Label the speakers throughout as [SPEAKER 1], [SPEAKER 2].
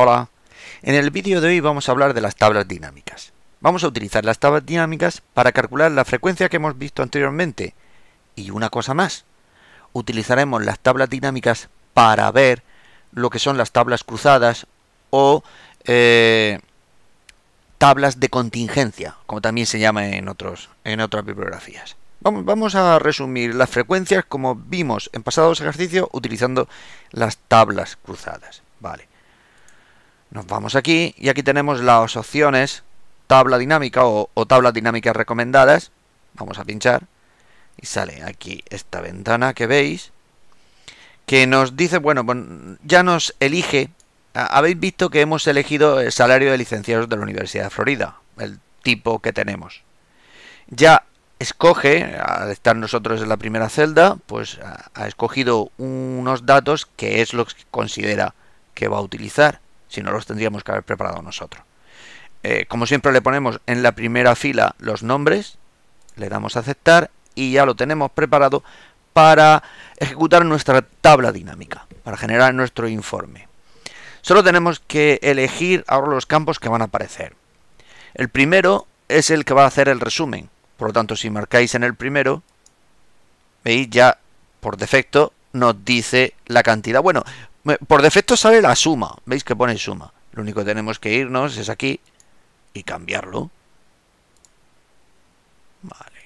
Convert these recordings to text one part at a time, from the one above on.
[SPEAKER 1] Hola. En el vídeo de hoy vamos a hablar de las tablas dinámicas. Vamos a utilizar las tablas dinámicas para calcular la frecuencia que hemos visto anteriormente. Y una cosa más. Utilizaremos las tablas dinámicas para ver lo que son las tablas cruzadas o eh, tablas de contingencia, como también se llama en, otros, en otras bibliografías. Vamos, vamos a resumir las frecuencias como vimos en pasados ejercicios utilizando las tablas cruzadas. Vale. Nos vamos aquí y aquí tenemos las opciones tabla dinámica o, tabla tablas dinámicas recomendadas. Vamos a pinchar y sale aquí esta ventana que veis que nos dice, bueno, pues, ya nos elige, habéis visto que hemos elegido el salario de licenciados de la Universidad de Florida, el tipo que tenemos. Ya escoge, al estar nosotros en la primera celda, pues ha escogido unos datos que es lo que considera que va a utilizar si no los tendríamos que haber preparado nosotros. Eh, como siempre le ponemos en la primera fila los nombres, le damos a aceptar y ya lo tenemos preparado para ejecutar nuestra tabla dinámica, para generar nuestro informe. Solo tenemos que elegir ahora los campos que van a aparecer. El primero es el que va a hacer el resumen, por lo tanto si marcáis en el primero, veis ya por defecto nos dice la cantidad. Bueno, por defecto sale la suma. ¿Veis que pone suma? Lo único que tenemos que irnos es aquí y cambiarlo. Vale.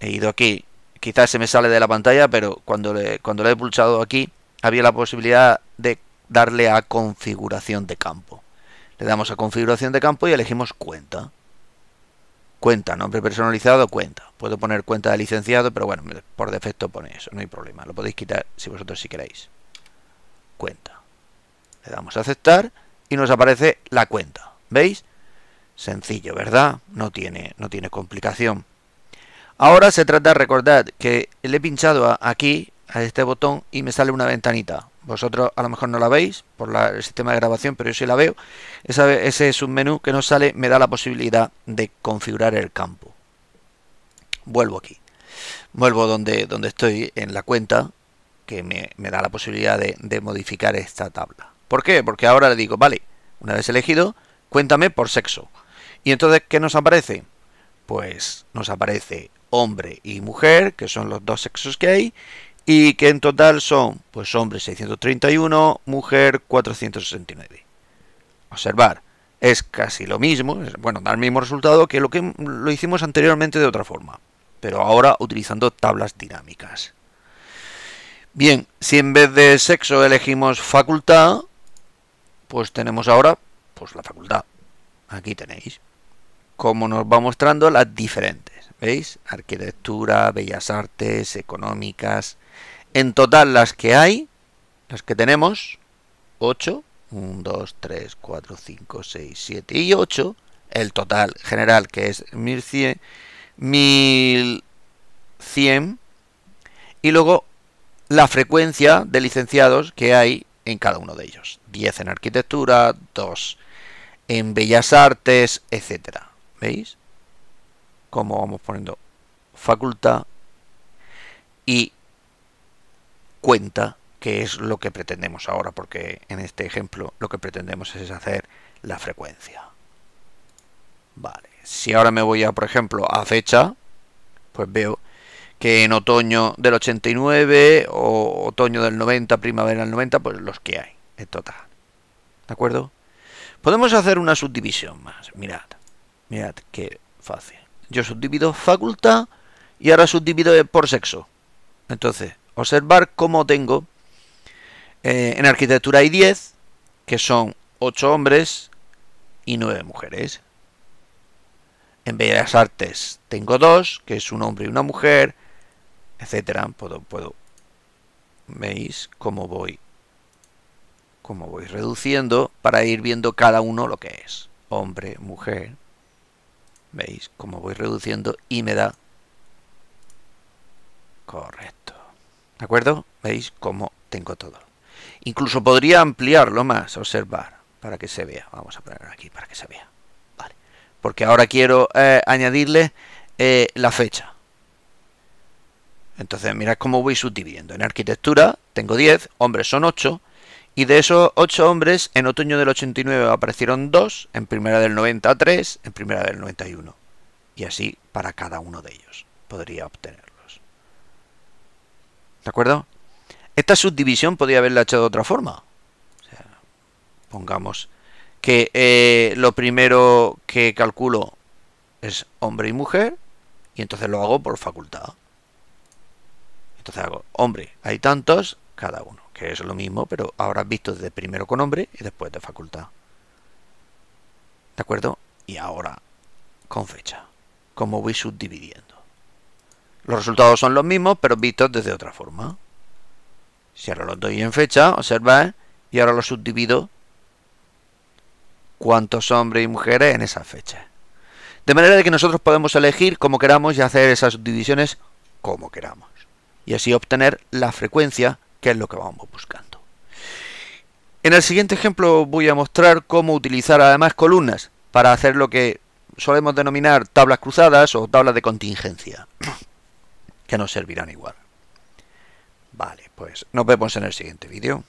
[SPEAKER 1] He ido aquí. Quizás se me sale de la pantalla, pero cuando le, cuando le he pulsado aquí, había la posibilidad de darle a configuración de campo. Le damos a configuración de campo y elegimos cuenta. Cuenta, nombre personalizado, cuenta. Puedo poner cuenta de licenciado, pero bueno, por defecto pone eso, no hay problema. Lo podéis quitar si vosotros si queréis cuenta. Le damos a aceptar y nos aparece la cuenta. ¿Veis? Sencillo, ¿verdad? No tiene, no tiene complicación. Ahora se trata, de recordar que le he pinchado aquí, a este botón, y me sale una ventanita. Vosotros a lo mejor no la veis por el sistema de grabación, pero yo sí la veo. ese es un menú que nos sale, me da la posibilidad de configurar el campo. Vuelvo aquí. Vuelvo donde, donde estoy, en la cuenta, que me, da la posibilidad de, de, modificar esta tabla. ¿Por qué? Porque ahora le digo, vale, una vez elegido, cuéntame por sexo. Y entonces, ¿qué nos aparece? Pues nos aparece hombre y mujer, que son los dos sexos que hay, y que en total son, pues hombre 631, mujer 469. Observar, es casi lo mismo, bueno, da el mismo resultado que lo que lo hicimos anteriormente de otra forma, pero ahora utilizando tablas dinámicas. Bien, si en vez de sexo elegimos facultad, pues tenemos ahora pues la facultad. Aquí tenéis como nos va mostrando las diferentes. ¿Veis? Arquitectura, bellas artes, económicas. En total las que hay, las que tenemos, 8, 1, 2, 3, 4, 5, 6, 7 y 8. El total general que es 1100. 1100 y luego la frecuencia de licenciados que hay en cada uno de ellos. 10 en arquitectura, 2 en bellas artes, etcétera. ¿Veis? Como vamos poniendo facultad y cuenta, que es lo que pretendemos ahora, porque en este ejemplo lo que pretendemos es hacer la frecuencia. Vale, si ahora me voy a, por ejemplo, a fecha, pues veo que en otoño del 89 o otoño del 90, primavera del 90, pues los que hay, en total. ¿De acuerdo? Podemos hacer una subdivisión más. Mirad, mirad qué fácil. Yo subdivido facultad y ahora subdivido por sexo. Entonces, observar cómo tengo eh, en arquitectura hay 10, que son 8 hombres y 9 mujeres. En Bellas Artes tengo 2, que es un hombre y una mujer etcétera puedo puedo veis cómo voy cómo voy reduciendo para ir viendo cada uno lo que es hombre mujer veis cómo voy reduciendo y me da correcto de acuerdo veis cómo tengo todo incluso podría ampliarlo más observar para que se vea vamos a poner aquí para que se vea porque ahora quiero eh, añadirle eh, la fecha entonces, mirad cómo voy subdividiendo. En arquitectura tengo 10, hombres son 8, y de esos 8 hombres, en otoño del 89 aparecieron 2, en primera del 90 3, en primera del 91. Y así para cada uno de ellos podría obtenerlos. ¿De acuerdo? Esta subdivisión podría haberla hecho de otra forma. O sea, pongamos que eh, lo primero que calculo es hombre y mujer, y entonces lo hago por facultad. Entonces hago hombre, hay tantos, cada uno, que es lo mismo, pero ahora visto desde primero con hombre y después de facultad. ¿De acuerdo? Y ahora con fecha, como voy subdividiendo. Los resultados son los mismos, pero vistos desde otra forma. Si ahora los doy en fecha, observa, y ahora los subdivido cuántos hombres y mujeres en esa fecha? De manera de que nosotros podemos elegir como queramos y hacer esas subdivisiones como queramos y así obtener la frecuencia que es lo que vamos buscando. En el siguiente ejemplo voy a mostrar cómo utilizar además columnas para hacer lo que solemos denominar tablas cruzadas o tablas de contingencia, que nos servirán igual. Vale, pues nos vemos en el siguiente vídeo.